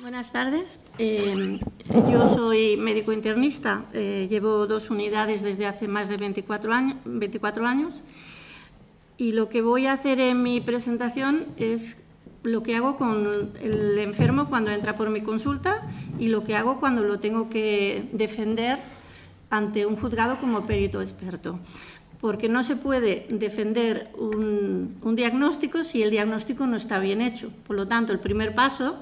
Buenas tardes. Eh, yo soy médico internista. Eh, llevo dos unidades desde hace más de 24 años, 24 años. Y lo que voy a hacer en mi presentación es lo que hago con el enfermo cuando entra por mi consulta y lo que hago cuando lo tengo que defender ante un juzgado como perito experto. Porque no se puede defender un, un diagnóstico si el diagnóstico no está bien hecho. Por lo tanto, el primer paso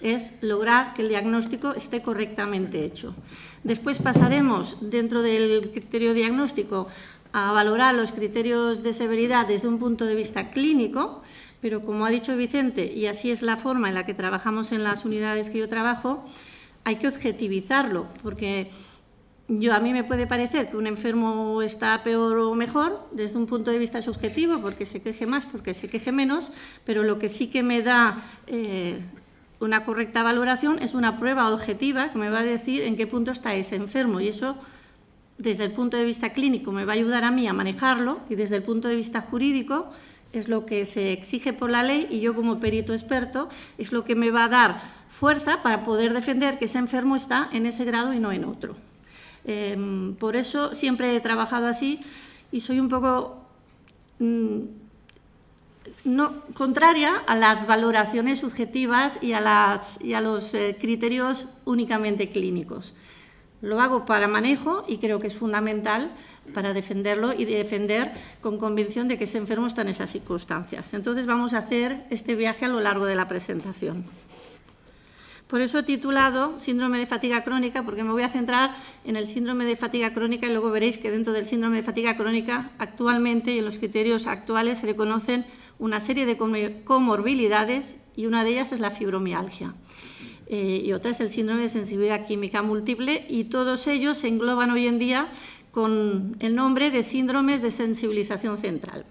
es lograr que el diagnóstico esté correctamente hecho. Después pasaremos, dentro del criterio diagnóstico, a valorar los criterios de severidad desde un punto de vista clínico, pero como ha dicho Vicente, y así es la forma en la que trabajamos en las unidades que yo trabajo, hay que objetivizarlo, porque yo a mí me puede parecer que un enfermo está peor o mejor desde un punto de vista subjetivo, porque se queje más, porque se queje menos, pero lo que sí que me da eh, una correcta valoración es una prueba objetiva que me va a decir en qué punto está ese enfermo y eso desde el punto de vista clínico me va a ayudar a mí a manejarlo y desde el punto de vista jurídico es lo que se exige por la ley y yo como perito experto es lo que me va a dar fuerza para poder defender que ese enfermo está en ese grado y no en otro. Em, por eso siempre he trabajado así y soy un poco... Mm, no, contraria a las valoraciones subjetivas y a, los eh, criterios únicamente clínicos. Lo hago para manejo y creo que es fundamental para defenderlo y defender con convicción de que ese enfermo está en esas circunstancias. Entonces vamos a hacer este viaje a lo largo de la presentación. Por eso he titulado síndrome de fatiga crónica, porque me voy a centrar en el síndrome de fatiga crónica y luego veréis que dentro del síndrome de fatiga crónica actualmente y en los criterios actuales se reconocen una serie de comorbilidades y una de ellas es la fibromialgia. Eh, y otra es el síndrome de sensibilidad química múltiple y todos ellos se engloban hoy en día con el nombre de síndromes de sensibilización central.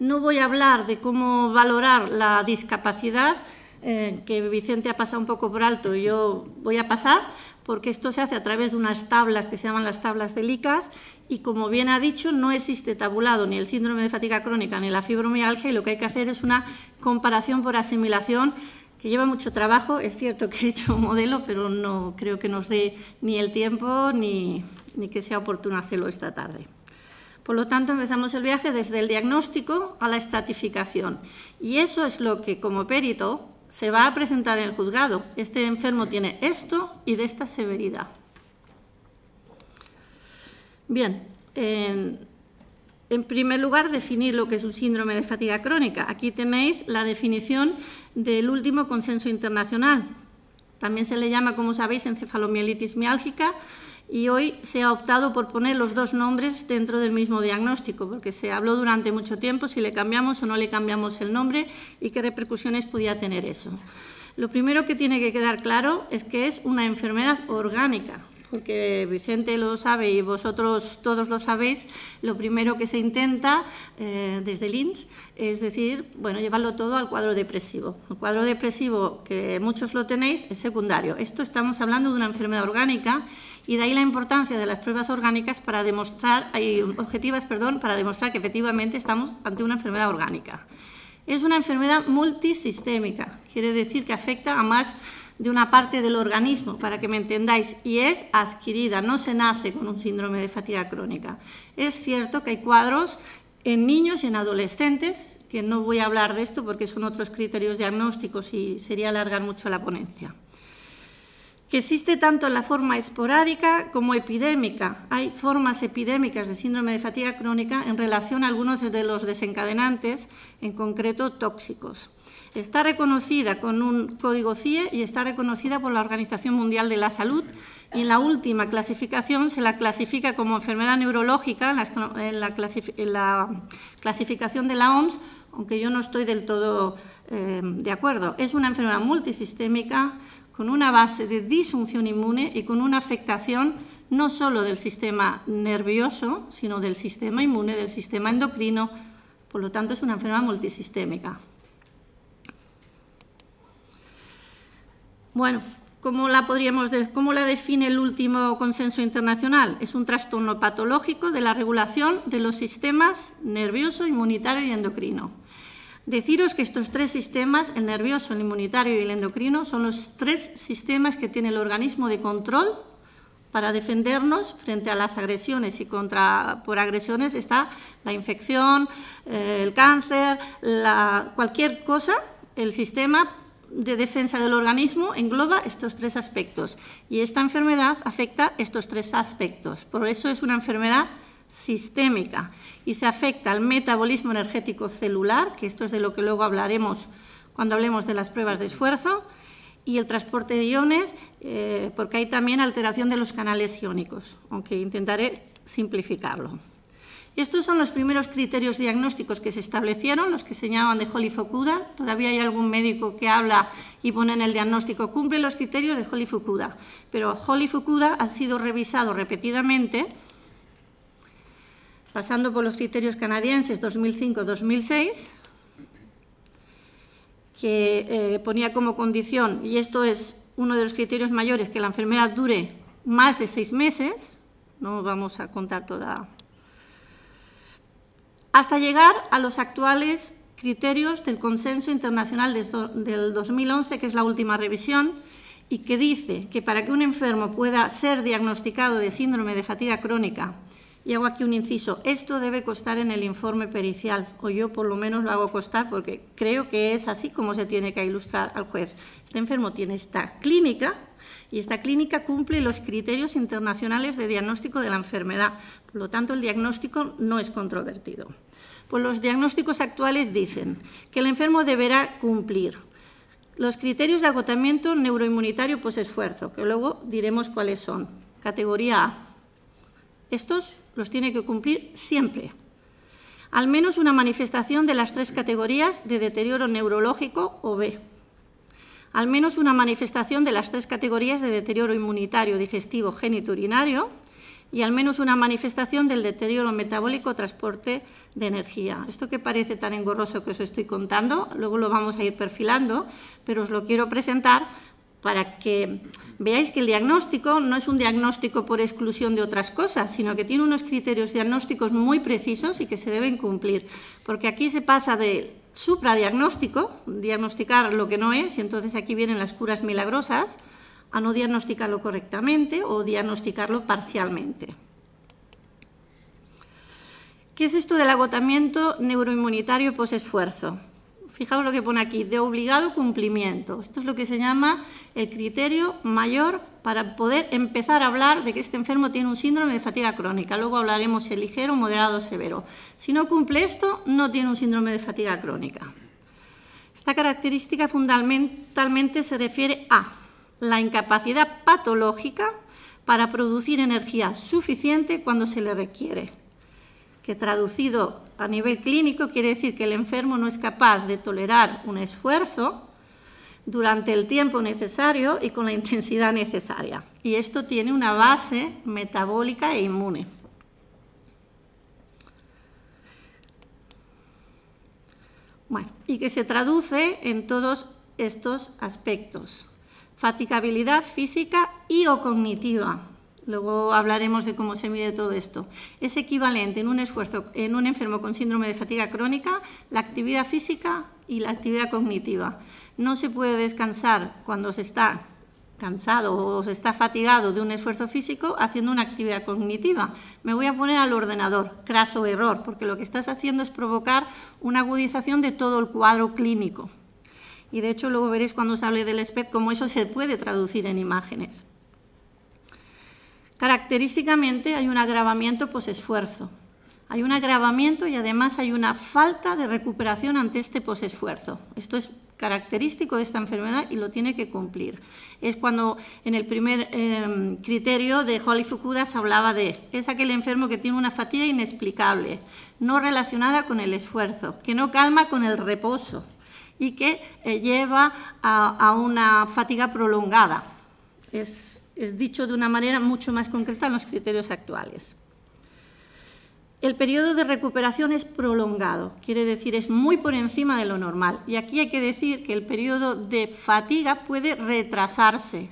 No voy a hablar de cómo valorar la discapacidad, eh, que Vicente ha pasado un poco por alto y yo voy a pasar, porque esto se hace a través de unas tablas que se llaman las tablas de Licas y como bien ha dicho, no existe tabulado ni el síndrome de fatiga crónica ni la fibromialgia y lo que hay que hacer es una comparación por asimilación que lleva mucho trabajo. Es cierto que he hecho un modelo, pero no creo que nos dé ni el tiempo ni que sea oportuno hacerlo esta tarde. Por lo tanto, empezamos el viaje desde el diagnóstico a la estratificación. Y eso es lo que, como perito, se va a presentar en el juzgado. Este enfermo tiene esto y de esta severidad. Bien, en, en, primer lugar, definir lo que es un síndrome de fatiga crónica. Aquí tenéis la definición del último consenso internacional. También se le llama, como sabéis, encefalomielitis miálgica, y hoy se ha optado por poner los dos nombres dentro del mismo diagnóstico, porque se habló durante mucho tiempo si le cambiamos o no le cambiamos el nombre y qué repercusiones podía tener eso. Lo primero que tiene que quedar claro es que es una enfermedad orgánica, porque Vicente lo sabe y vosotros todos lo sabéis, lo primero que se intenta eh, desde Lynch es decir, bueno, llevarlo todo al cuadro depresivo. El cuadro depresivo, que muchos lo tenéis, es secundario. Esto estamos hablando de una enfermedad orgánica y de ahí la importancia de las pruebas orgánicas para demostrar, hay objetivas, perdón, para demostrar que efectivamente estamos ante una enfermedad orgánica. Es una enfermedad multisistémica, quiere decir que afecta a más de una parte del organismo, para que me entendáis, y es adquirida, no se nace con un síndrome de fatiga crónica. Es cierto que hay cuadros en niños y en adolescentes, que no voy a hablar de esto porque son otros criterios diagnósticos y sería alargar mucho la ponencia que existe tanto en la forma esporádica como epidémica. Hay formas epidémicas de síndrome de fatiga crónica en relación a algunos de los desencadenantes, en concreto tóxicos. Está reconocida con un código CIE y está reconocida por la Organización Mundial de la Salud. Y en la última clasificación se la clasifica como enfermedad neurológica en la, clasificación de la OMS, aunque yo no estoy del todo eh, de acuerdo. Es una enfermedad multisistémica con una base de disfunción inmune y con una afectación no solo del sistema nervioso, sino del sistema inmune, del sistema endocrino. Por lo tanto, es una enfermedad multisistémica. Bueno, ¿cómo la, podríamos ¿cómo la define el último consenso internacional? Es un trastorno patológico de la regulación de los sistemas nervioso, inmunitario y endocrino. Deciros que estos tres sistemas, el nervioso, el inmunitario y el endocrino, son los tres sistemas que tiene el organismo de control para defendernos frente a las agresiones y contra por agresiones está la infección, eh, el cáncer, la, cualquier cosa, el sistema de defensa del organismo engloba estos tres aspectos y esta enfermedad afecta estos tres aspectos. Por eso es una enfermedad sistémica y se afecta al metabolismo energético celular, que esto es de lo que luego hablaremos cuando hablemos de las pruebas de esfuerzo, y el transporte de iones, eh, porque hay también alteración de los canales iónicos, aunque intentaré simplificarlo estos son los primeros criterios diagnósticos que se establecieron, los que señalaban de Holly Todavía hay algún médico que habla y pone en el diagnóstico, cumple los criterios de Holly Pero Holly Fukuda ha sido revisado repetidamente, pasando por los criterios canadienses 2005-2006, que eh, ponía como condición, y esto es uno de los criterios mayores, que la enfermedad dure más de seis meses, no vamos a contar toda hasta llegar a los actuales criterios del Consenso Internacional del 2011, que es la última revisión, y que dice que para que un enfermo pueda ser diagnosticado de síndrome de fatiga crónica, y hago aquí un inciso, esto debe costar en el informe pericial, o yo por lo menos lo hago costar, porque creo que es así como se tiene que ilustrar al juez. Este enfermo tiene esta clínica y esta clínica cumple los criterios internacionales de diagnóstico de la enfermedad. Por lo tanto, el diagnóstico no es controvertido. Pues los diagnósticos actuales dicen que el enfermo deberá cumplir los criterios de agotamiento neuroinmunitario posesfuerzo, esfuerzo que luego diremos cuáles son. Categoría A. Estos los tiene que cumplir siempre. Al menos una manifestación de las tres categorías de deterioro neurológico o B al menos una manifestación de las tres categorías de deterioro inmunitario, digestivo, geniturinario y al menos una manifestación del deterioro metabólico transporte de energía. Esto que parece tan engorroso que os estoy contando, luego lo vamos a ir perfilando, pero os lo quiero presentar para que veáis que el diagnóstico no es un diagnóstico por exclusión de otras cosas, sino que tiene unos criterios diagnósticos muy precisos y que se deben cumplir, porque aquí se pasa de supradiagnóstico, diagnosticar lo que no es, y entonces aquí vienen las curas milagrosas, a no diagnosticarlo correctamente o diagnosticarlo parcialmente. ¿Qué es esto del agotamiento neuroinmunitario post-esfuerzo? Fijaos lo que pone aquí, de obligado cumplimiento. Esto es lo que se llama el criterio mayor para poder empezar a hablar de que este enfermo tiene un síndrome de fatiga crónica. Luego hablaremos si es ligero, moderado o severo. Si no cumple esto, no tiene un síndrome de fatiga crónica. Esta característica fundamentalmente se refiere a la incapacidad patológica para producir energía suficiente cuando se le requiere, que traducido a nivel clínico quiere decir que el enfermo no es capaz de tolerar un esfuerzo durante el tiempo necesario y con la intensidad necesaria. Y esto tiene una base metabólica e inmune. y que se traduce en todos estos aspectos. Fatigabilidad física y o cognitiva. Luego hablaremos de cómo se mide todo esto. Es equivalente en un, esfuerzo, en un enfermo con síndrome de fatiga crónica la actividad física y la actividad cognitiva. No se puede descansar cuando se está cansado o se está fatigado de un esfuerzo físico haciendo una actividad cognitiva. Me voy a poner al ordenador, craso error, porque lo que estás haciendo es provocar una agudización de todo el cuadro clínico. Y de hecho luego veréis cuando os hable del SPED cómo eso se puede traducir en imágenes. Característicamente hay un agravamiento posesfuerzo. Hay un agravamiento y además hay una falta de recuperación ante este posesfuerzo. Esto es característico de esta enfermedad y lo tiene que cumplir. Es cuando en el primer eh, criterio de Holly Fukuda se hablaba de es aquel enfermo que tiene una fatiga inexplicable, no relacionada con el esfuerzo, que no calma con el reposo y que eh, lleva a, una fatiga prolongada. es dicho de una manera mucho más concreta en los criterios actuales el periodo de recuperación es prolongado, quiere decir es muy por encima de lo normal. Y aquí hay que decir que el periodo de fatiga puede retrasarse,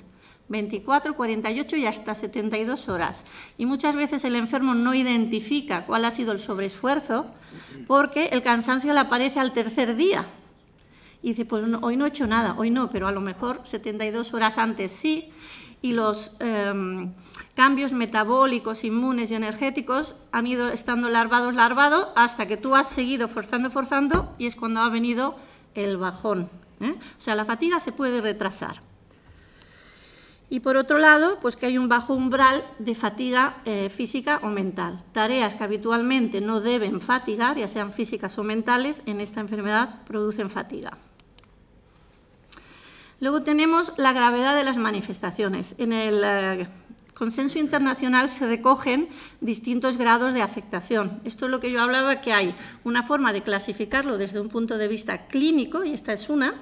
24, 48 y hasta 72 horas. Y muchas veces el enfermo no identifica cuál ha sido el sobreesfuerzo porque el cansancio le aparece al tercer día. Y dice, pues hoy no he hecho nada, hoy no, pero a lo mejor 72 horas antes sí y los em, cambios metabólicos, inmunes y energéticos han ido estando larvados, larvado, hasta que tú has seguido forzando, forzando, y es cuando ha venido el bajón. ¿eh? O sea, la fatiga se puede retrasar. Y por otro lado, pues que hay un bajo umbral de fatiga eh, física o mental. Tareas que habitualmente no deben fatigar, ya sean físicas o mentales, en esta enfermedad producen fatiga. Luego tenemos la gravedad de las manifestaciones. En el eh, consenso internacional se recogen distintos grados de afectación. Esto es lo que yo hablaba, que hay una forma de clasificarlo desde un punto de vista clínico, y esta es una,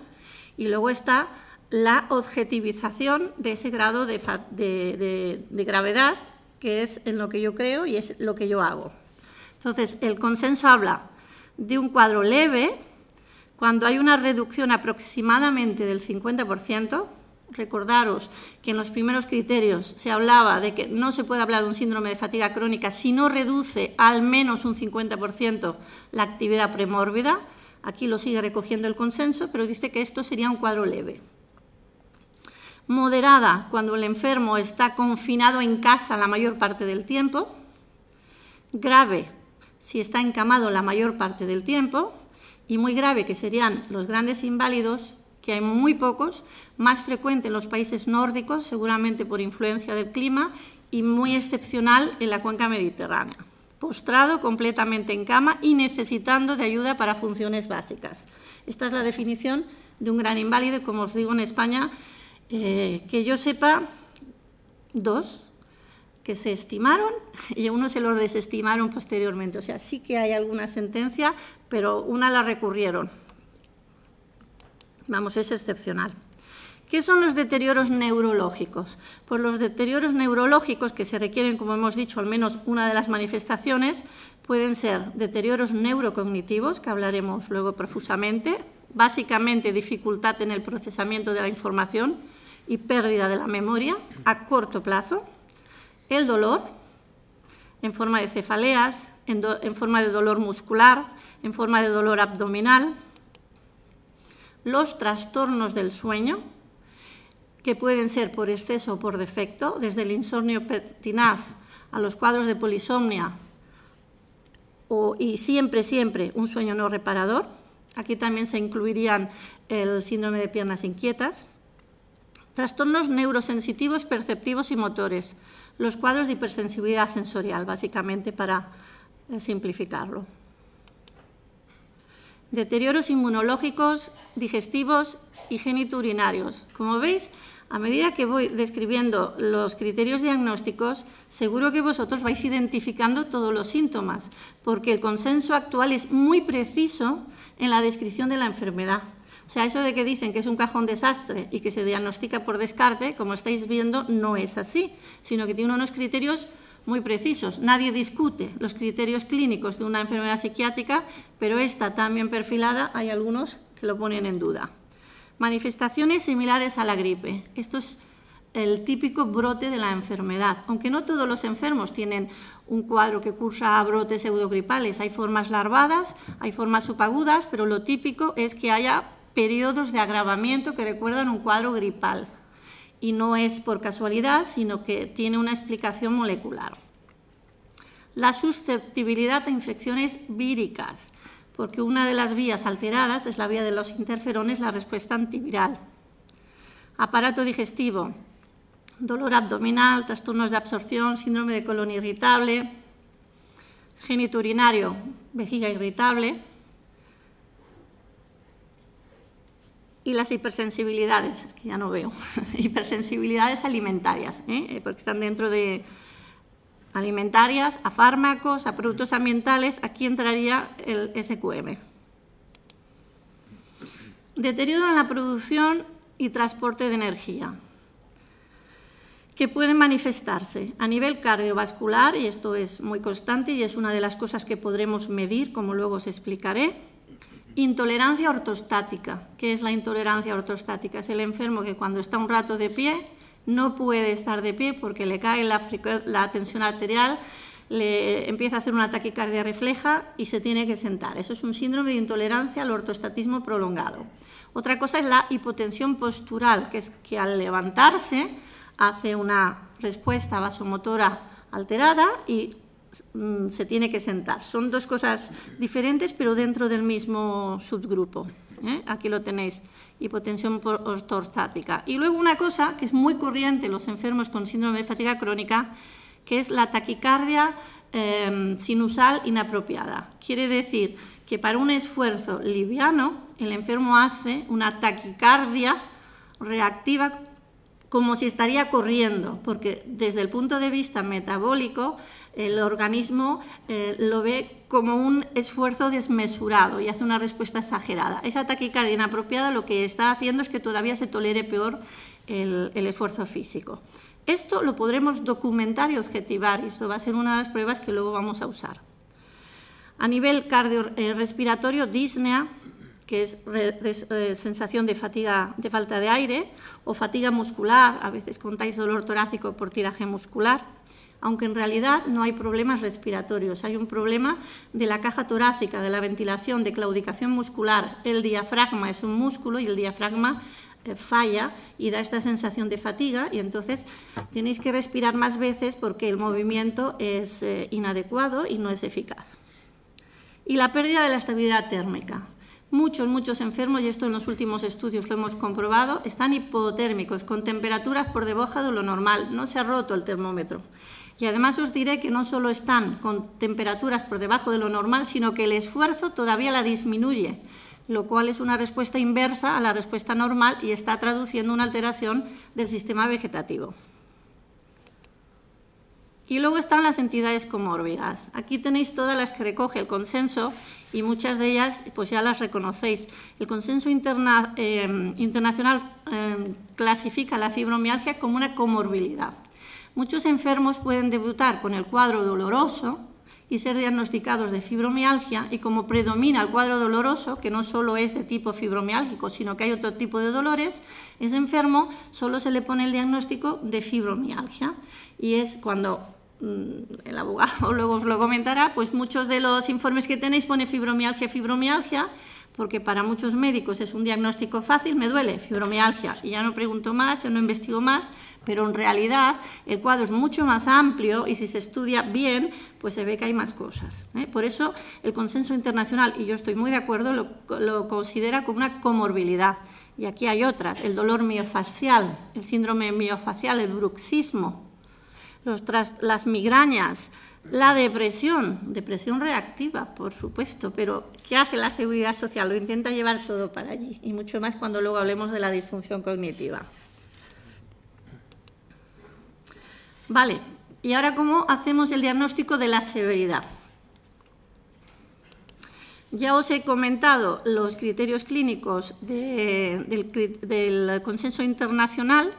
y luego está la objetivización de ese grado de, de gravedad, que es en lo que yo creo y es lo que yo hago. Entonces, el consenso habla de un cuadro leve, cuando hay una reducción aproximadamente del 50%, recordaros que en los primeros criterios se hablaba de que no se puede hablar de un síndrome de fatiga crónica si no reduce al menos un 50% la actividad premórbida. Aquí lo sigue recogiendo el consenso, pero dice que esto sería un cuadro leve. Moderada, cuando el enfermo está confinado en casa la mayor parte del tiempo. Grave, si está encamado la mayor parte del tiempo y muy grave, que serían los grandes inválidos, que hay muy pocos, más frecuente en los países nórdicos, seguramente por influencia del clima, y muy excepcional en la cuenca mediterránea, postrado completamente en cama y necesitando de ayuda para funciones básicas. Esta es la definición de un gran inválido como os digo, en España, eh, que yo sepa, dos que se estimaron y a uno se los desestimaron posteriormente. O sea, sí que hay alguna sentencia pero una la recurrieron. Vamos, es excepcional. ¿Qué son los deterioros neurológicos? Pues los deterioros neurológicos que se requieren, como hemos dicho, al menos una de las manifestaciones, pueden ser deterioros neurocognitivos, que hablaremos luego profusamente, básicamente dificultad en el procesamiento de la información y pérdida de la memoria a corto plazo, el dolor en forma de cefaleas, en, en forma de dolor muscular, en forma de dolor abdominal, los trastornos del sueño, que pueden ser por exceso o por defecto, desde el insomnio pertinaz a los cuadros de polisomnia y siempre, siempre un sueño no reparador. Aquí también se incluirían el síndrome de piernas inquietas. Trastornos neurosensitivos, perceptivos y motores. Los cuadros de hipersensibilidad sensorial, básicamente, para eh, simplificarlo deterioros inmunológicos, digestivos y genitourinarios. Como veis, a medida que voy describiendo los criterios diagnósticos, seguro que vosotros vais identificando todos los síntomas, porque el consenso actual es muy preciso en la descripción de la enfermedad. O sea, eso de que dicen que es un cajón desastre y que se diagnostica por descarte, como estáis viendo, no es así, sino que tiene unos criterios muy precisos. Nadie discute los criterios clínicos de una enfermedad psiquiátrica, pero esta también perfilada hay algunos que lo ponen en duda. Manifestaciones similares a la gripe. Esto es el típico brote de la enfermedad. Aunque no todos los enfermos tienen un cuadro que cursa a brotes pseudogripales. Hay formas larvadas, hay formas subagudas, pero lo típico es que haya periodos de agravamiento que recuerdan un cuadro gripal y no es por casualidad, sino que tiene una explicación molecular. La susceptibilidad a infecciones víricas, porque una de las vías alteradas es la vía de los interferones, la respuesta antiviral. Aparato digestivo, dolor abdominal, trastornos de absorción, síndrome de colon irritable, geniturinario, vejiga irritable, y las hipersensibilidades, que ya no veo, hipersensibilidades alimentarias, ¿eh? Eh, porque están dentro de alimentarias, a fármacos, a productos ambientales, aquí entraría el SQM. Deterioro en la producción y transporte de energía, que pueden manifestarse a nivel cardiovascular, y esto es muy constante y es una de las cosas que podremos medir, como luego os explicaré, Intolerancia ortostática. ¿Qué es la intolerancia ortostática? Es el enfermo que cuando está un rato de pie no puede estar de pie porque le cae la, tensión arterial, le empieza a hacer una taquicardia refleja y se tiene que sentar. Eso es un síndrome de intolerancia al ortostatismo prolongado. Otra cosa es la hipotensión postural, que es que al levantarse hace una respuesta vasomotora alterada y Mm, se tiene que sentar. Son dos cosas diferentes, pero dentro del mismo subgrupo. ¿eh? Aquí lo tenéis, hipotensión ortostática. Y luego una cosa que es muy corriente en los enfermos con síndrome de fatiga crónica, que es la taquicardia em, sinusal inapropiada. Quiere decir que para un esfuerzo liviano, el enfermo hace una taquicardia reactiva como si estaría corriendo, porque desde el punto de vista metabólico el organismo eh, lo ve como un esfuerzo desmesurado y hace una respuesta exagerada. Esa taquicardia inapropiada lo que está haciendo es que todavía se tolere peor el, esfuerzo físico. Esto lo podremos documentar y objetivar y esto va a ser una de las pruebas que luego vamos a usar. A nivel cardiorrespiratorio, eh, disnea, que es eh, sensación de fatiga, de falta de aire, o fatiga muscular, a veces contáis dolor torácico por tiraje muscular aunque en realidad no hay problemas respiratorios, hay un problema de la caja torácica, de la ventilación, de claudicación muscular. El diafragma es un músculo y el diafragma eh, falla y da esta sensación de fatiga y entonces tenéis que respirar más veces porque el movimiento es eh, inadecuado y no es eficaz. Y la pérdida de la estabilidad térmica. Muchos, muchos enfermos, y esto en los últimos estudios lo hemos comprobado, están hipotérmicos, con temperaturas por debajo de lo normal, no se ha roto el termómetro. Y además os diré que no solo están con temperaturas por debajo de lo normal, sino que el esfuerzo todavía la disminuye, lo cual es una respuesta inversa a la respuesta normal y está traduciendo una alteración del sistema vegetativo. Y luego están las entidades comórbidas. Aquí tenéis todas las que recoge el consenso y muchas de ellas pues ya las reconocéis. El consenso eh, internacional eh, clasifica la fibromialgia como una comorbilidad. Muchos enfermos pueden debutar con el cuadro doloroso y ser diagnosticados de fibromialgia y como predomina el cuadro doloroso, que no solo es de tipo fibromialgico, sino que hay otro tipo de dolores, ese enfermo solo se le pone el diagnóstico de fibromialgia y es cuando mm, el abogado luego os lo comentará, pues muchos de los informes que tenéis pone fibromialgia, fibromialgia porque para muchos médicos es un diagnóstico fácil, me duele fibromialgia y ya no pregunto más, ya no investigo más, pero en realidad el cuadro es mucho más amplio y si se estudia bien, pues se ve que hay más cosas. ¿eh? Por eso el consenso internacional, y yo estoy muy de acuerdo, lo, considera como una comorbilidad. Y aquí hay otras, el dolor miofascial, el síndrome miofacial, el bruxismo, las migrañas, la depresión, depresión reactiva, por supuesto, pero ¿qué hace la seguridad social? Lo intenta llevar todo para allí, y mucho más cuando luego hablemos de la disfunción cognitiva. Vale, y ahora cómo hacemos el diagnóstico de la severidad. Ya os he comentado los criterios clínicos del consenso internacional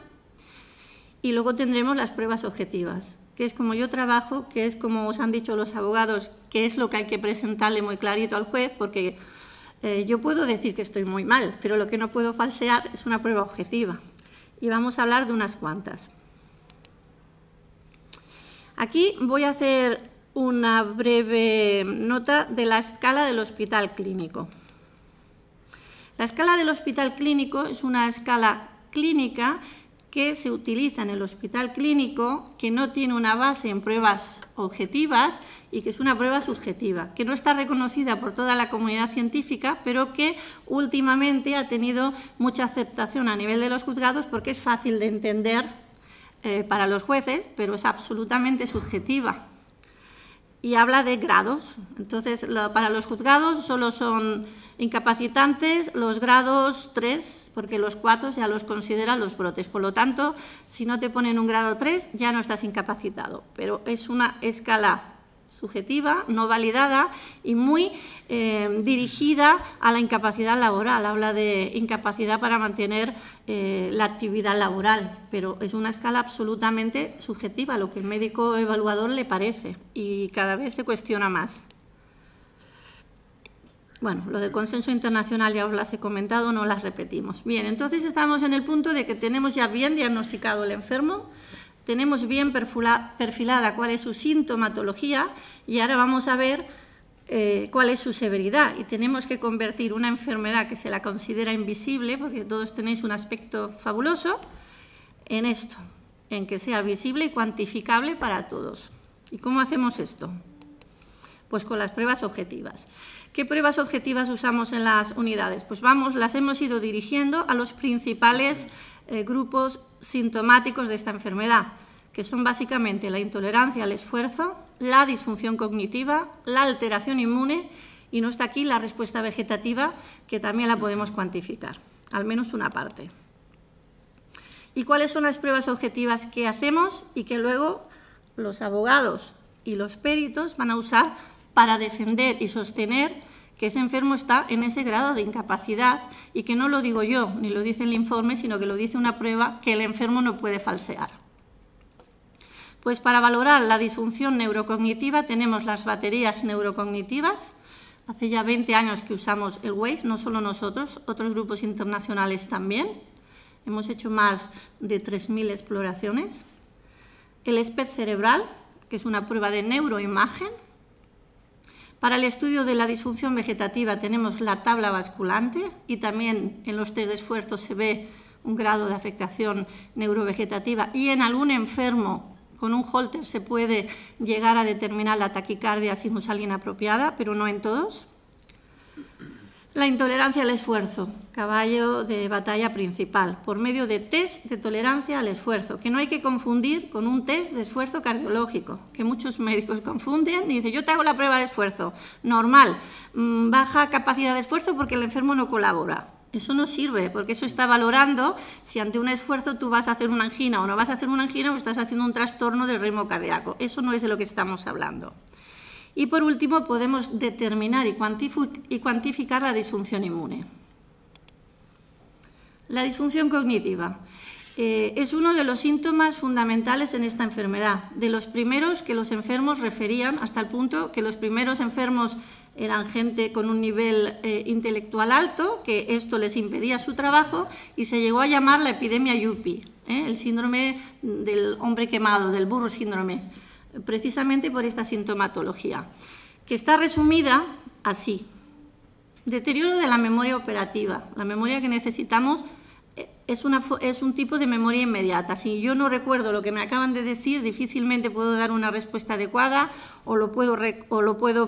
y luego tendremos las pruebas objetivas que es como yo trabajo, que es como os han dicho los abogados, que es lo que hay que presentarle muy clarito al juez, porque eh, yo puedo decir que estoy muy mal, pero lo que no puedo falsear es una prueba objetiva. Y vamos a hablar de unas cuantas. Aquí voy a hacer una breve nota de la escala del hospital clínico. La escala del hospital clínico es una escala clínica que se utiliza en el hospital clínico, que no tiene una base en pruebas objetivas y que es una prueba subjetiva, que no está reconocida por toda la comunidad científica, pero que últimamente ha tenido mucha aceptación a nivel de los juzgados porque es fácil de entender eh, para los jueces, pero es absolutamente subjetiva. Y habla de grados. Entonces, para los juzgados solo son Incapacitantes, los grados 3, porque los 4 ya los consideran los brotes. Por lo tanto, si no te ponen un grado 3, ya no estás incapacitado. Pero es una escala subjetiva, no validada y muy eh, dirigida a la incapacidad laboral. Habla de incapacidad para mantener eh, la actividad laboral, pero es una escala absolutamente subjetiva, lo que el médico evaluador le parece y cada vez se cuestiona más. Bueno, lo del consenso internacional ya os las he comentado, no las repetimos. Bien, entonces estamos en el punto de que tenemos ya bien diagnosticado el enfermo, tenemos bien perfilada cuál es su sintomatología y ahora vamos a ver eh, cuál es su severidad. Y tenemos que convertir una enfermedad que se la considera invisible, porque todos tenéis un aspecto fabuloso, en esto, en que sea visible y cuantificable para todos. ¿Y cómo hacemos esto? Pues con las pruebas objetivas. ¿Qué pruebas objetivas usamos en las unidades? Pues vamos, las hemos ido dirigiendo a los principales eh, grupos sintomáticos de esta enfermedad, que son básicamente la intolerancia al esfuerzo, la disfunción cognitiva, la alteración inmune y no está aquí la respuesta vegetativa, que también la podemos cuantificar, al menos una parte. ¿Y cuáles son las pruebas objetivas que hacemos y que luego los abogados y los peritos van a usar para defender y sostener que ese enfermo está en ese grado de incapacidad y que no lo digo yo, ni lo dice el informe, sino que lo dice una prueba que el enfermo no puede falsear. Pues para valorar la disfunción neurocognitiva tenemos las baterías neurocognitivas. Hace ya 20 años que usamos el Waze, no solo nosotros, otros grupos internacionales también. Hemos hecho más de 3.000 exploraciones. El SPED cerebral, que es una prueba de neuroimagen, para el estudio de la disfunción vegetativa tenemos la tabla basculante y también en los test de esfuerzo se ve un grado de afectación neurovegetativa y en algún enfermo con un holter se puede llegar a determinar la taquicardia alguien apropiada, pero no en todos. La intolerancia al esfuerzo, caballo de batalla principal, por medio de test de tolerancia al esfuerzo, que no hay que confundir con un test de esfuerzo cardiológico, que muchos médicos confunden y dicen, yo te hago la prueba de esfuerzo, normal, mm, baja capacidad de esfuerzo porque el enfermo no colabora. Eso no sirve, porque eso está valorando si ante un esfuerzo tú vas a hacer una angina o no vas a hacer una angina o estás haciendo un trastorno del ritmo cardíaco. Eso no es de lo que estamos hablando. Y por último, podemos determinar y, cuantificar la disfunción inmune. La disfunción cognitiva eh, es uno de los síntomas fundamentales en esta enfermedad, de los primeros que los enfermos referían, hasta el punto que los primeros enfermos eran gente con un nivel eh, intelectual alto, que esto les impedía su trabajo, y se llegó a llamar la epidemia Yuppie, ¿eh? el síndrome del hombre quemado, del burro síndrome precisamente por esta sintomatología, que está resumida así. Deterioro de la memoria operativa. La memoria que necesitamos eh, es, un tipo de memoria inmediata. Si yo no recuerdo lo que me acaban de decir, difícilmente puedo dar una respuesta adecuada o lo puedo,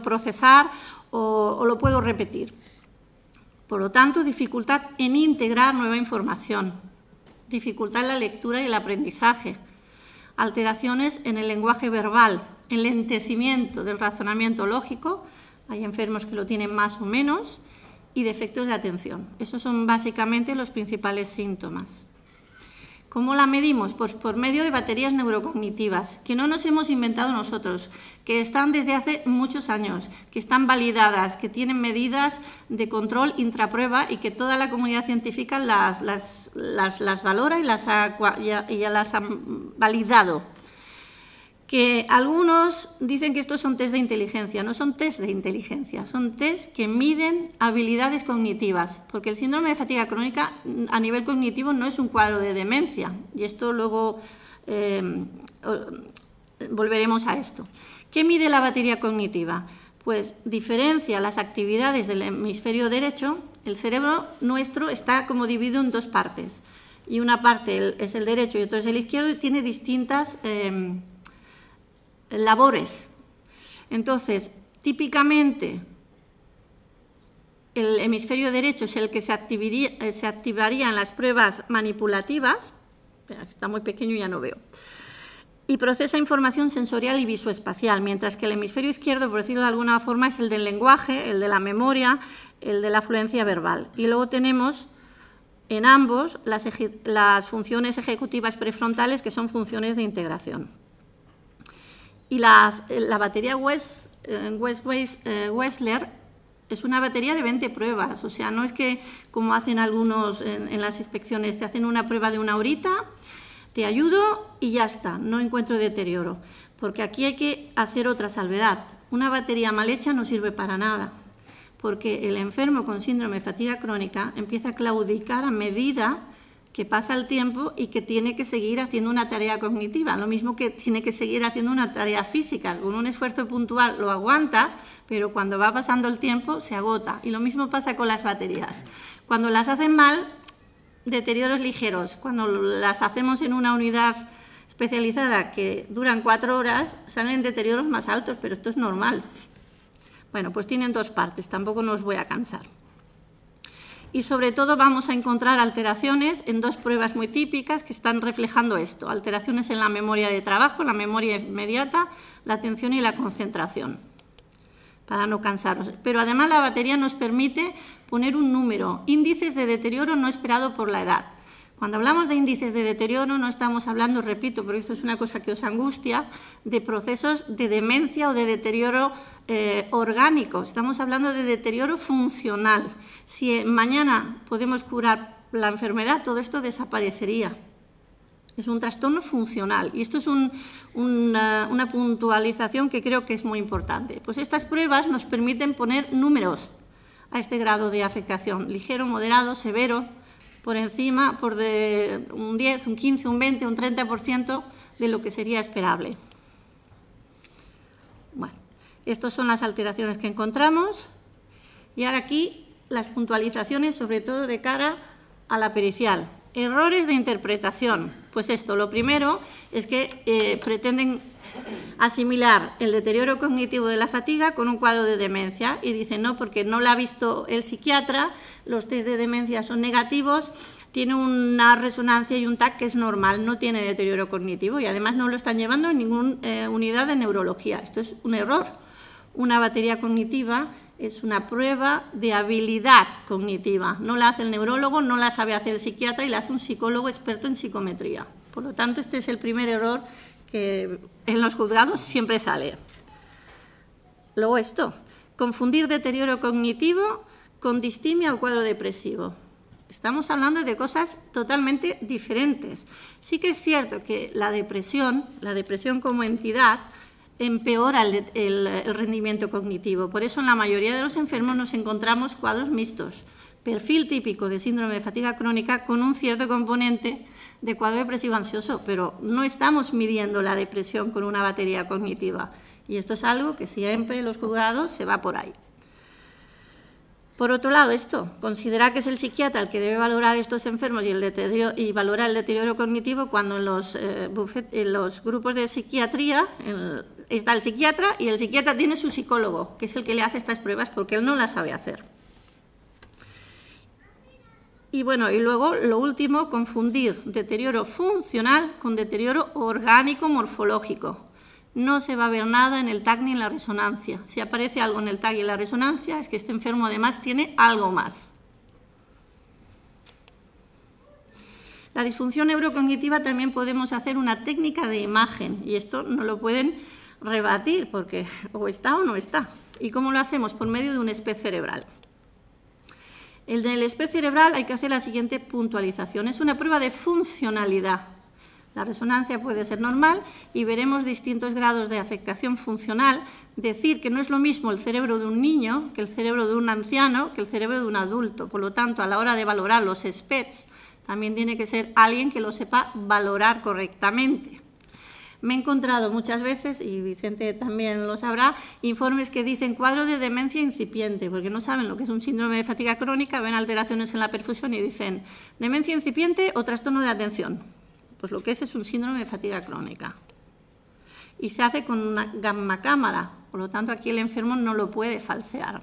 procesar o lo puedo repetir. Por lo tanto, dificultad en integrar nueva información, dificultad en la lectura y el aprendizaje, alteraciones en el lenguaje verbal, el del razonamiento lógico, hay enfermos que lo tienen más o menos, y defectos de atención. Esos son básicamente los principales síntomas. ¿Cómo la medimos? Pues por medio de baterías neurocognitivas, que no nos hemos inventado nosotros, que están desde hace muchos años, que están validadas, que tienen medidas de control intraprueba y que toda la comunidad científica las, las, las, valora y las ha, y ya las ha validado que algunos dicen que estos son test de inteligencia. No son test de inteligencia, son test que miden habilidades cognitivas, porque el síndrome de fatiga crónica mm, a nivel cognitivo no es un cuadro de demencia, y esto luego em, em, volveremos a esto. ¿Qué mide la batería cognitiva? Pues diferencia las actividades del hemisferio derecho. El cerebro nuestro está como dividido en dos partes, y una parte es el derecho y otra es el izquierdo, y tiene distintas... Em, labores. Entonces, típicamente el hemisferio derecho es el que se, activaría, en eh, las pruebas manipulativas, está muy pequeño ya no veo, y procesa información sensorial y visoespacial, mientras que el hemisferio izquierdo, por decirlo de alguna forma, es el del lenguaje, el de la memoria, el de la fluencia verbal. Y luego tenemos en ambos las funciones ejecutivas prefrontales, que son funciones de integración. Y las, eh, la batería West, eh, eh, es una batería de 20 pruebas, o sea, no es que como hacen algunos en, las inspecciones, te hacen una prueba de una horita, te ayudo y ya está, no encuentro deterioro, porque aquí hay que hacer otra salvedad. Una batería mal hecha no sirve para nada, porque el enfermo con síndrome de fatiga crónica empieza a claudicar a medida que pasa el tiempo y que tiene que seguir haciendo una tarea cognitiva, lo mismo que tiene que seguir haciendo una tarea física. Con un esfuerzo puntual lo aguanta, pero cuando va pasando el tiempo se agota. Y lo mismo pasa con las baterías. Cuando las hacen mal, deterioros ligeros. Cuando las hacemos en una unidad especializada que duran cuatro horas, salen deterioros más altos, pero esto es normal. Bueno, pues tienen dos partes, tampoco nos voy a cansar y sobre todo vamos a encontrar alteraciones en dos pruebas muy típicas que están reflejando esto, alteraciones en la memoria de trabajo, la memoria inmediata, la atención y la concentración, para no cansaros. Pero además la batería nos permite poner un número, índices de deterioro no esperado por la edad. Cuando hablamos de índices de deterioro no estamos hablando, repito, porque esto es una cosa que os angustia, de procesos de demencia o de deterioro eh, orgánico. Estamos hablando de deterioro funcional. Si eh, mañana podemos curar la enfermedad, todo esto desaparecería. Es un trastorno funcional y esto es una, una puntualización que creo que es muy importante. Pues estas pruebas nos permiten poner números a este grado de afectación, ligero, moderado, severo, por encima por de un 10, un 15, un 20, un 30% de lo que sería esperable. Bueno, estas son las alteraciones que encontramos y ahora aquí las puntualizaciones sobre todo de cara a la pericial. Errores de interpretación. Pues esto, lo primero es que eh, pretenden asimilar el deterioro cognitivo de la fatiga con un cuadro de demencia. Y dice no, porque no la ha visto el psiquiatra, los test de demencia son negativos, tiene una resonancia y un TAC que es normal, no tiene deterioro cognitivo y además no lo están llevando en ninguna eh, unidad de neurología. Esto es un error. Una batería cognitiva es una prueba de habilidad cognitiva. No la hace el neurólogo, no la sabe hacer el psiquiatra y la hace un psicólogo experto en psicometría. Por lo tanto, este es el primer error que en los juzgados siempre sale. Luego esto, confundir deterioro cognitivo con distimia o cuadro depresivo. Estamos hablando de cosas totalmente diferentes. Sí que es cierto que la depresión, la depresión como entidad, empeora el, el rendimiento cognitivo. Por eso en la mayoría de los enfermos nos encontramos cuadros mixtos perfil típico de síndrome de fatiga crónica con un cierto componente de cuadro depresivo ansioso, pero no estamos midiendo la depresión con una batería cognitiva. Y esto es algo que siempre los juzgados se va por ahí. Por otro lado, esto, considera que es el psiquiatra el que debe valorar estos enfermos y, el deterioro, y valorar el deterioro cognitivo cuando en los, eh, los grupos de psiquiatría está el psiquiatra y el psiquiatra tiene su psicólogo, que es el que le hace estas pruebas porque él no las sabe hacer. Y bueno, y luego lo último, confundir deterioro funcional con deterioro orgánico morfológico. No se va a ver nada en el TAC ni en la resonancia. Si aparece algo en el TAC y en la resonancia, es que este enfermo además tiene algo más. La disfunción neurocognitiva también podemos hacer una técnica de imagen y esto no lo pueden rebatir porque o está o no está. ¿Y cómo lo hacemos? Por medio de un SPEC cerebral. El del espect cerebral hay que hacer la siguiente puntualización. Es una prueba de funcionalidad. La resonancia puede ser normal y veremos distintos grados de afectación funcional. Decir que no es lo mismo el cerebro de un niño que el cerebro de un anciano que el cerebro de un adulto. Por lo tanto, a la hora de valorar los SPETs, también tiene que ser alguien que lo sepa valorar correctamente. Me he encontrado muchas veces, y Vicente también lo sabrá, informes que dicen cuadro de demencia incipiente, porque no saben lo que es un síndrome de fatiga crónica, ven alteraciones en la perfusión y dicen demencia incipiente o trastorno de atención. Pues lo que es es un síndrome de fatiga crónica. Y se hace con una gamma cámara, por lo tanto aquí el enfermo no lo puede falsear.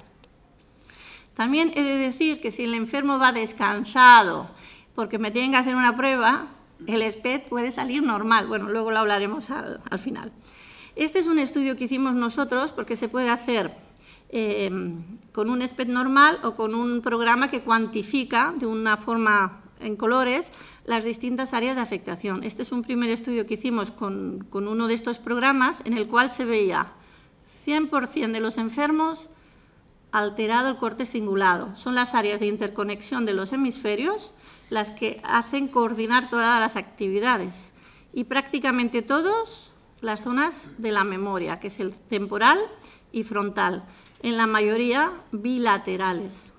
También he de decir que si el enfermo va descansado porque me tienen que hacer una prueba, el SPED puede salir normal. Bueno, luego lo hablaremos al, final. Este es un estudio que hicimos nosotros porque se puede hacer eh, con un SPED normal o con un programa que cuantifica de una forma en colores las distintas áreas de afectación. Este es un primer estudio que hicimos con, con uno de estos programas en el cual se veía 100% de los enfermos alterado el corte cingulado. Son las áreas de interconexión de los hemisferios las que hacen coordinar todas las actividades y prácticamente todos las zonas de la memoria, que es el temporal y frontal, en la mayoría bilaterales.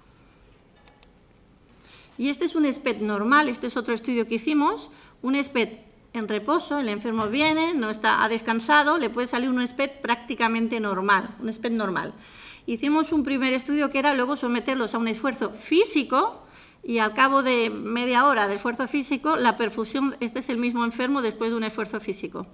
Y este es un SPED normal, este es otro estudio que hicimos, un SPED en reposo, el enfermo viene, no está, ha descansado, le puede salir un SPED prácticamente normal, un SPED normal. Hicimos un primer estudio que era luego someterlos a un esfuerzo físico, y al cabo de media hora de esfuerzo físico, la perfusión, este es el mismo enfermo después de un esfuerzo físico.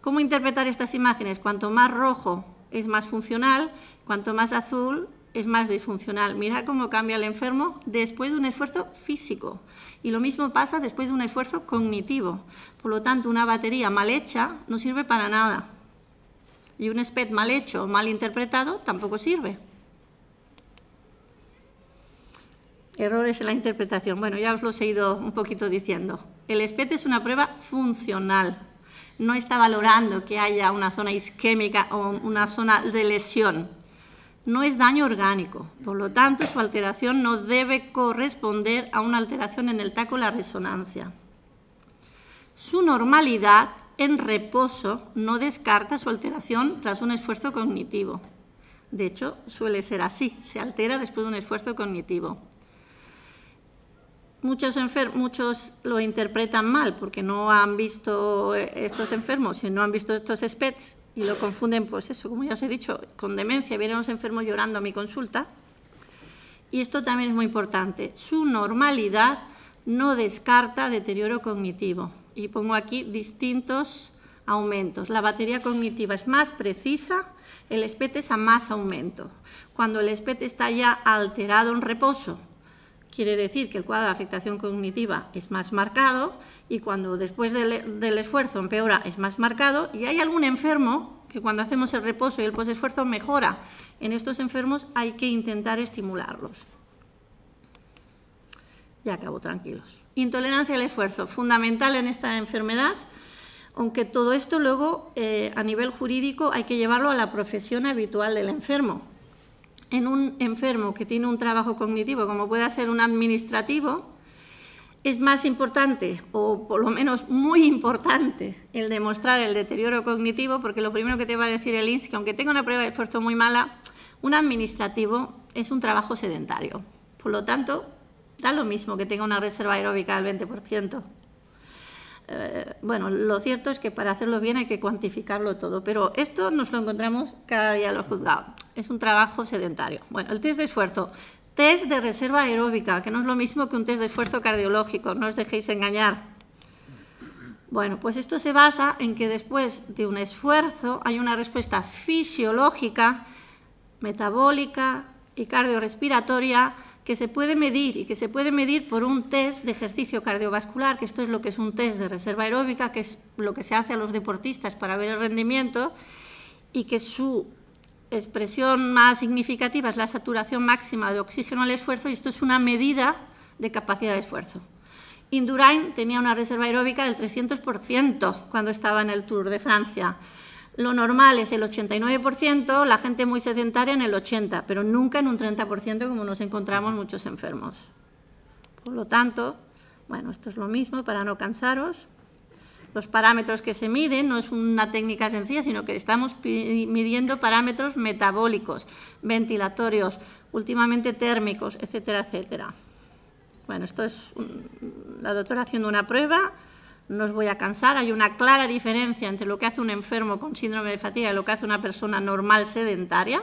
¿Cómo interpretar estas imágenes? Cuanto más rojo es más funcional, cuanto más azul es más disfuncional. Mira cómo cambia el enfermo después de un esfuerzo físico. Y lo mismo pasa después de un esfuerzo cognitivo. Por lo tanto, una batería mal hecha no sirve para nada. Y un SPED mal hecho o mal interpretado tampoco sirve. Errores en la interpretación. Bueno, ya os lo he ido un poquito diciendo. El ESPET es una prueba funcional. No está valorando que haya una zona isquémica o una zona de lesión. No es daño orgánico. Por lo tanto, su alteración no debe corresponder a una alteración en el taco la resonancia. Su normalidad en reposo no descarta su alteración tras un esfuerzo cognitivo. De hecho, suele ser así, se altera después de un esfuerzo cognitivo muchos, muchos lo interpretan mal porque no han visto eh, estos enfermos, y no han visto estos SPETs y lo confunden, pues eso, como ya os he dicho, con demencia. Vienen los enfermos llorando a mi consulta. Y esto también es muy importante. Su normalidad no descarta deterioro cognitivo. Y pongo aquí distintos aumentos. La batería cognitiva es más precisa, el SPET es a más aumento. Cuando el SPET está ya alterado en reposo, quiere decir que el cuadro de afectación cognitiva es más marcado y cuando después del, esfuerzo empeora es más marcado y hay algún enfermo que cuando hacemos el reposo y el posesfuerzo mejora. En estos enfermos hay que intentar estimularlos. Ya acabo, tranquilos. Intolerancia al esfuerzo, fundamental en esta enfermedad, aunque todo esto luego eh, a nivel jurídico hay que llevarlo a la profesión habitual del enfermo, en un enfermo que tiene un trabajo cognitivo, como puede ser un administrativo, es más importante, o por lo menos muy importante, el demostrar el deterioro cognitivo, porque lo primero que te va a decir el INS, que aunque tenga una prueba de esfuerzo muy mala, un administrativo es un trabajo sedentario. Por lo tanto, da lo mismo que tenga una reserva aeróbica del 20%. Eh, bueno, lo cierto es que para hacerlo bien hay que cuantificarlo todo, pero esto nos lo encontramos cada día en los juzgados. Es un trabajo sedentario. Bueno, el test de esfuerzo. Test de reserva aeróbica, que no es lo mismo que un test de esfuerzo cardiológico, no os dejéis engañar. Bueno, pues esto se basa en que después de un esfuerzo hay una respuesta fisiológica, metabólica y cardiorrespiratoria que se puede medir y que se puede medir por un test de ejercicio cardiovascular, que esto es lo que es un test de reserva aeróbica, que es lo que se hace a los deportistas para ver el rendimiento, y que su expresión más significativa es la saturación máxima de oxígeno al esfuerzo, y esto es una medida de capacidad de esfuerzo. Indurain tenía una reserva aeróbica del 300% cuando estaba en el Tour de Francia. Lo normal es el 89%, la gente muy sedentaria en el 80%, pero nunca en un 30% como nos encontramos muchos enfermos. Por lo tanto, bueno, esto es lo mismo para no cansaros. Los parámetros que se miden no es una técnica sencilla, sino que estamos midiendo parámetros metabólicos, ventilatorios, últimamente térmicos, etcétera, etcétera. Bueno, esto es la doctora haciendo una prueba no os voy a cansar, hay una clara diferencia entre lo que hace un enfermo con síndrome de fatiga y lo que hace una persona normal sedentaria.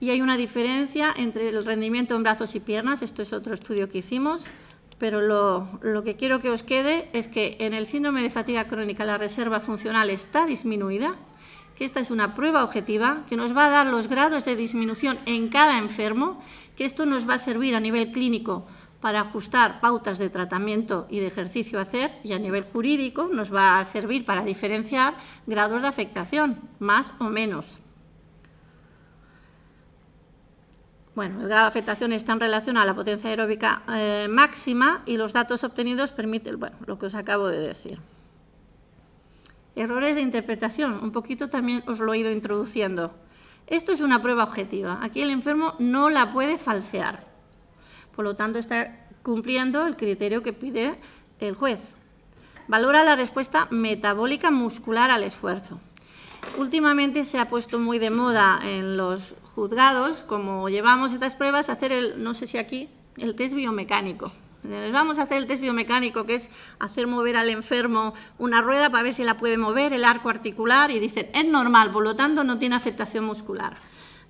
Y hay una diferencia entre el rendimiento en brazos y piernas, esto es otro estudio que hicimos, pero lo, lo, que quiero que os quede es que en el síndrome de fatiga crónica la reserva funcional está disminuida, que esta es una prueba objetiva, que nos va a dar los grados de disminución en cada enfermo, que esto nos va a servir a nivel clínico para ajustar pautas de tratamiento y de ejercicio a hacer y a nivel jurídico nos va a servir para diferenciar grados de afectación, más o menos. Bueno, el grado de afectación está en relación a la potencia aeróbica eh, máxima y los datos obtenidos permiten bueno, lo que os acabo de decir. Errores de interpretación, un poquito también os lo he ido introduciendo. Esto es una prueba objetiva, aquí el enfermo no la puede falsear. Por lo tanto, está cumpliendo el criterio que pide el juez. Valora la respuesta metabólica muscular al esfuerzo. Últimamente se ha puesto muy de moda en los juzgados, como llevamos estas pruebas, hacer el, no sé si aquí, el test biomecánico. Les vamos a hacer el test biomecánico, que es hacer mover al enfermo una rueda para ver si la puede mover, el arco articular, y dicen, es normal, por lo tanto no tiene afectación muscular.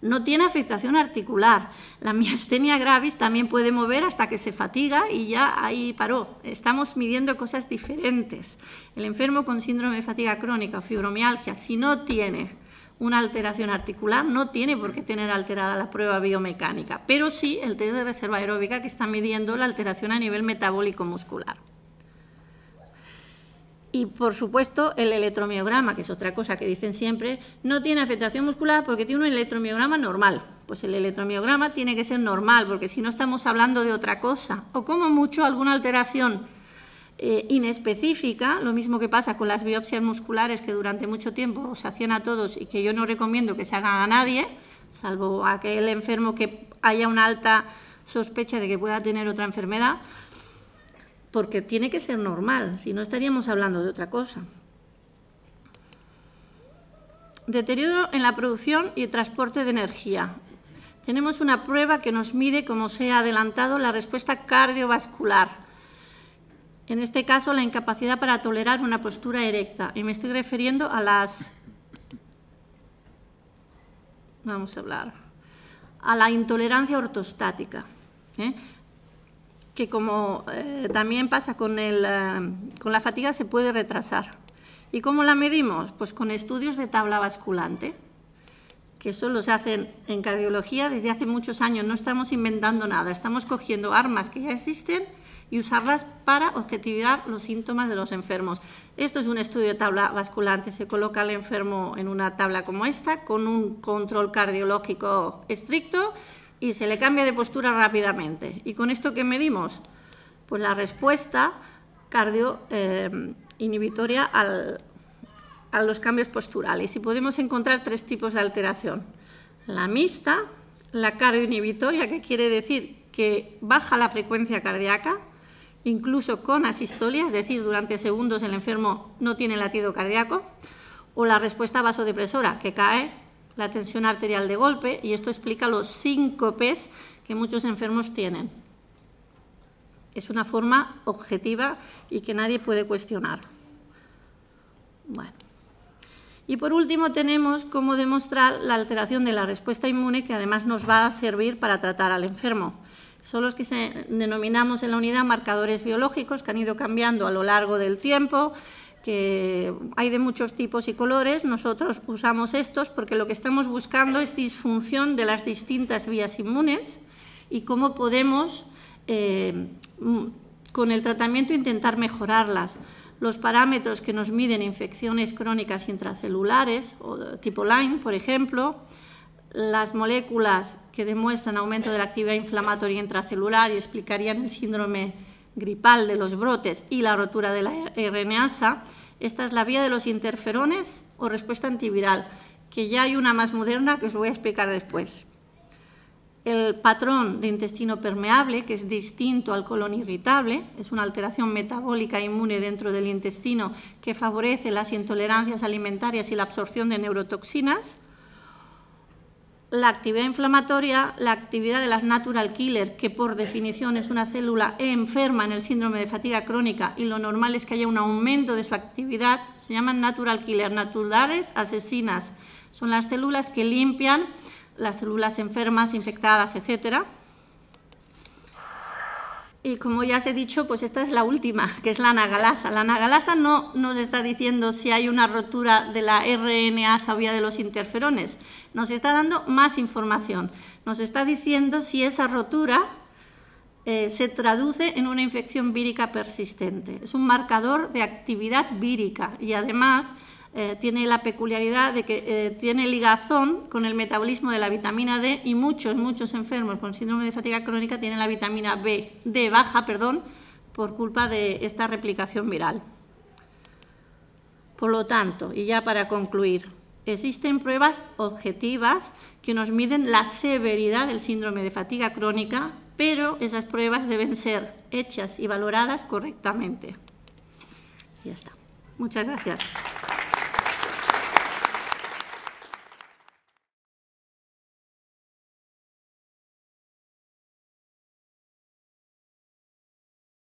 No tiene afectación articular. La miastenia gravis también puede mover hasta que se fatiga y ya ahí paró. Estamos midiendo cosas diferentes. El enfermo con síndrome de fatiga crónica o fibromialgia, si no tiene una alteración articular, no tiene por qué tener alterada la prueba biomecánica, pero sí el test de reserva aeróbica que está midiendo la alteración a nivel metabólico muscular. Y por supuesto el electromiograma, que es otra cosa que dicen siempre, no tiene afectación muscular porque tiene un electromiograma normal. Pues el electromiograma tiene que ser normal porque si no estamos hablando de otra cosa o como mucho alguna alteración eh, inespecífica, lo mismo que pasa con las biopsias musculares que durante mucho tiempo se hacían a todos y que yo no recomiendo que se hagan a nadie, salvo a aquel enfermo que haya una alta sospecha de que pueda tener otra enfermedad porque tiene que ser normal, si no estaríamos hablando de otra cosa. Deterioro en la producción y transporte de energía. Tenemos una prueba que nos mide, como se ha adelantado, la respuesta cardiovascular. En este caso, la incapacidad para tolerar una postura erecta. Y me estoy refiriendo a las... Vamos a hablar. A la intolerancia ortostática. ¿eh? que como eh, también pasa con, el, eh, con la fatiga, se puede retrasar. ¿Y cómo la medimos? Pues con estudios de tabla basculante, que eso se hacen en cardiología desde hace muchos años. No estamos inventando nada, estamos cogiendo armas que ya existen y usarlas para objetivar los síntomas de los enfermos. Esto es un estudio de tabla basculante. Se coloca al enfermo en una tabla como esta, con un control cardiológico estricto y se le cambia de postura rápidamente. ¿Y con esto que medimos? Pues la respuesta cardioinhibitoria eh, a los cambios posturales y podemos encontrar tres tipos de alteración. La mixta, la cardioinhibitoria, que quiere decir que baja la frecuencia cardíaca, incluso con asistolia, es decir, durante segundos el enfermo no tiene latido cardíaco, o la respuesta vasodepresora, que cae la tensión arterial de golpe y esto explica los síncopes que muchos enfermos tienen. Es una forma objetiva y que nadie puede cuestionar. Bueno. Y por último tenemos cómo demostrar la alteración de la respuesta inmune que además nos va a servir para tratar al enfermo. Son los que se denominamos en la unidad marcadores biológicos que han ido cambiando a lo largo del tiempo que hay de muchos tipos y colores. Nosotros usamos estos porque lo que estamos buscando es disfunción de las distintas vías inmunes y cómo podemos, eh, mm, con el tratamiento, intentar mejorarlas. Los parámetros que nos miden infecciones crónicas intracelulares, o tipo Lyme, por ejemplo, las moléculas que demuestran aumento de la actividad inflamatoria intracelular y explicarían el síndrome gripal de los brotes y la rotura de la RNasa, esta es la vía de los interferones o respuesta antiviral, que ya hay una más moderna que os voy a explicar después. El patrón de intestino permeable, que es distinto al colon irritable, es una alteración metabólica inmune dentro del intestino que favorece las intolerancias alimentarias y la absorción de neurotoxinas la actividad inflamatoria, la actividad de las natural killer, que por definición es una célula enferma en el síndrome de fatiga crónica y lo normal es que haya un aumento de su actividad, se llaman natural killer, naturales asesinas. Son las células que limpian las células enfermas, infectadas, etcétera y como ya os he dicho, pues esta es la última, que es la nagalasa. La nagalasa no nos está diciendo si hay una rotura de la RNA vía de los interferones, nos está dando más información. Nos está diciendo si esa rotura eh, se traduce en una infección vírica persistente. Es un marcador de actividad vírica y además eh, tiene la peculiaridad de que eh, tiene ligazón con el metabolismo de la vitamina D y muchos, muchos enfermos con síndrome de fatiga crónica tienen la vitamina B, D baja, perdón, por culpa de esta replicación viral. Por lo tanto, y ya para concluir, existen pruebas objetivas que nos miden la severidad del síndrome de fatiga crónica, pero esas pruebas deben ser hechas y valoradas correctamente. Ya está. Muchas gracias.